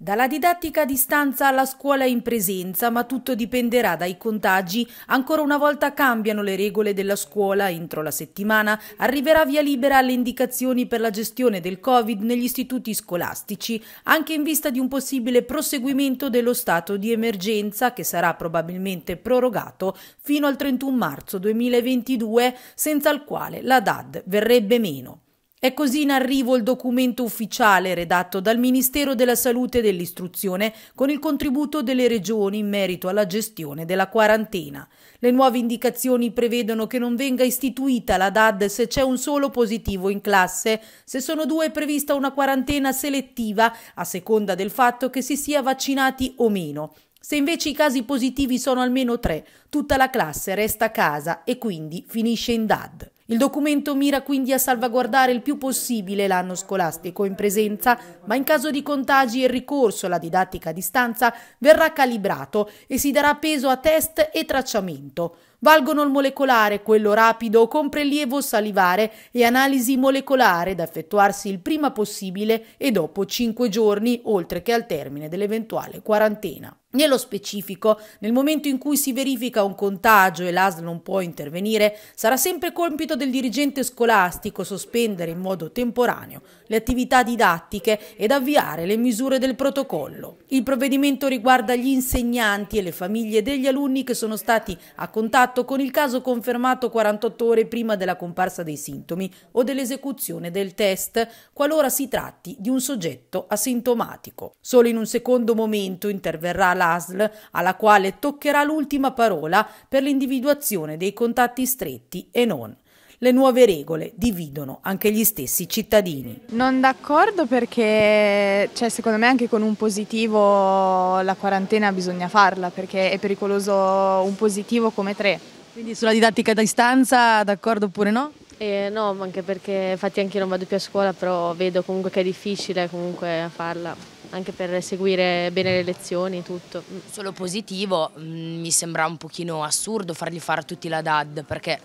Dalla didattica a distanza alla scuola in presenza, ma tutto dipenderà dai contagi. Ancora una volta cambiano le regole della scuola. Entro la settimana arriverà via libera alle indicazioni per la gestione del Covid negli istituti scolastici, anche in vista di un possibile proseguimento dello stato di emergenza che sarà probabilmente prorogato fino al 31 marzo 2022, senza il quale la DAD verrebbe meno. È così in arrivo il documento ufficiale redatto dal Ministero della Salute e dell'Istruzione con il contributo delle regioni in merito alla gestione della quarantena. Le nuove indicazioni prevedono che non venga istituita la DAD se c'è un solo positivo in classe, se sono due è prevista una quarantena selettiva a seconda del fatto che si sia vaccinati o meno. Se invece i casi positivi sono almeno tre, tutta la classe resta a casa e quindi finisce in DAD. Il documento mira quindi a salvaguardare il più possibile l'anno scolastico in presenza, ma in caso di contagi e ricorso alla didattica a distanza verrà calibrato e si darà peso a test e tracciamento. Valgono il molecolare, quello rapido, con prelievo salivare e analisi molecolare da effettuarsi il prima possibile e dopo 5 giorni, oltre che al termine dell'eventuale quarantena. Nello specifico, nel momento in cui si verifica un contagio e l'ASL non può intervenire, sarà sempre compito del dirigente scolastico sospendere in modo temporaneo le attività didattiche ed avviare le misure del protocollo. Il provvedimento riguarda gli insegnanti e le famiglie degli alunni che sono stati a contatto con il caso confermato 48 ore prima della comparsa dei sintomi o dell'esecuzione del test, qualora si tratti di un soggetto asintomatico. Solo in un secondo momento interverrà la ASL, alla quale toccherà l'ultima parola per l'individuazione dei contatti stretti e non. Le nuove regole dividono anche gli stessi cittadini. Non d'accordo perché cioè, secondo me anche con un positivo la quarantena bisogna farla perché è pericoloso un positivo come tre. Quindi sulla didattica a distanza d'accordo oppure no? Eh, no, anche perché infatti anche io non vado più a scuola, però vedo comunque che è difficile comunque farla anche per seguire bene le lezioni e tutto. Solo positivo, mm, mi sembra un pochino assurdo fargli fare tutti la DAD perché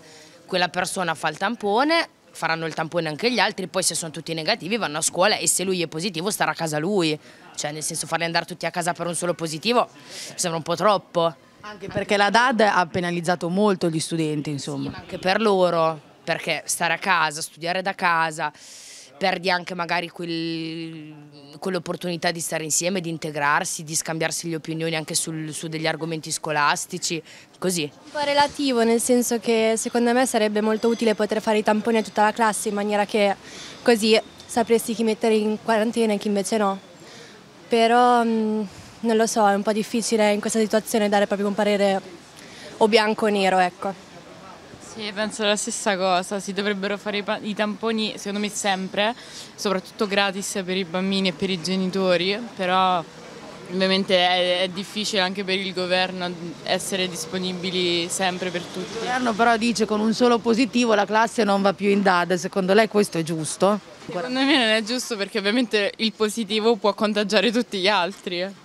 quella persona fa il tampone, faranno il tampone anche gli altri, poi se sono tutti negativi vanno a scuola e se lui è positivo starà a casa lui, cioè nel senso farli andare tutti a casa per un solo positivo mi sembra un po' troppo. Anche perché la DAD ha penalizzato molto gli studenti, insomma. Sì, anche per loro, perché stare a casa, studiare da casa, perdi anche magari quell'opportunità di stare insieme, di integrarsi, di scambiarsi le opinioni anche sul, su degli argomenti scolastici, così. Un po' relativo, nel senso che secondo me sarebbe molto utile poter fare i tamponi a tutta la classe in maniera che così sapresti chi mettere in quarantena e chi invece no. Però mm, non lo so, è un po' difficile in questa situazione dare proprio un parere o bianco o nero, ecco. Sì, penso la stessa cosa, si dovrebbero fare i, i, tamponi secondo me sempre, soprattutto gratis per i bambini e per i genitori, però ovviamente è, è difficile anche per il governo essere disponibili sempre per tutti. Il governo però dice con un solo positivo la classe non va più in DAD, secondo lei questo è giusto? Secondo me non è giusto perché ovviamente il positivo può contagiare tutti gli altri.